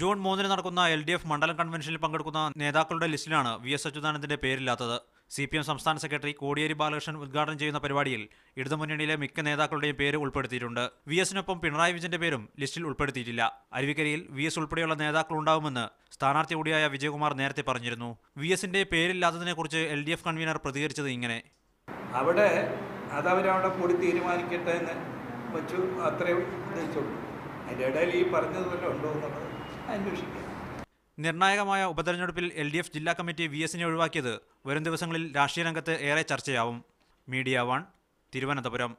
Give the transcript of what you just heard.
June മൂന്നിന് നടക്കുന്ന L D F മണ്ഡലം കൺവെൻഷനിൽ പങ്കെടുക്കുന്ന നേതാക്കളുടെ ലിസ്റ്റിലാണ് വി എസ് അച്യുതാനന്ദന്റെ പേരില്ലാത്തത് സി പി എം സംസ്ഥാന സെക്രട്ടറി കോടിയേരി ബാലകൃഷ്ണൻ ഉദ്ഘാടനം ചെയ്യുന്ന പരിപാടിയിൽ ഇടതുമുന്നണിയിലെ മിക്ക നേതാക്കളുടെയും പേര് ഉൾപ്പെടുത്തിയിട്ടുണ്ട് വി എസിനൊപ്പം പിണറായി വിജയന്റെ പേരും ലിസ്റ്റിൽ ഉൾപ്പെടുത്തിയിട്ടില്ല അരുവിക്കരയിൽ വി എസ് ഉൾപ്പെടെയുള്ള നേതാക്കളുണ്ടാവുമെന്ന് സ്ഥാനാർത്ഥി കൂടിയായ വിജയകുമാർ നേരത്തെ പറഞ്ഞിരുന്നു വി എസിന്റെ പേരില്ലാത്തതിനെക്കുറിച്ച് എൽ ഡി എഫ് കൺവീനർ പ്രതികരിച്ചത് ഇങ്ങനെ അവിടെ അതവരവിടെ കൂടി തീരുമാനിക്കട്ടെ എന്ന് വെച്ചു അത്രയും അതിൻ്റെ ഇടയിൽ ഈ പറഞ്ഞതുപോലെ ഉണ്ടോ എന്നുള്ളത് നിർണായകമായ ഉപതെരഞ്ഞെടുപ്പിൽ എൽ ഡി എഫ് ജില്ലാ കമ്മിറ്റി വി എസിനെ ഒഴിവാക്കിയത് വരും ദിവസങ്ങളിൽ രാഷ്ട്രീയ രംഗത്ത് ഏറെ ചർച്ചയാവും മീഡിയ വൺ തിരുവനന്തപുരം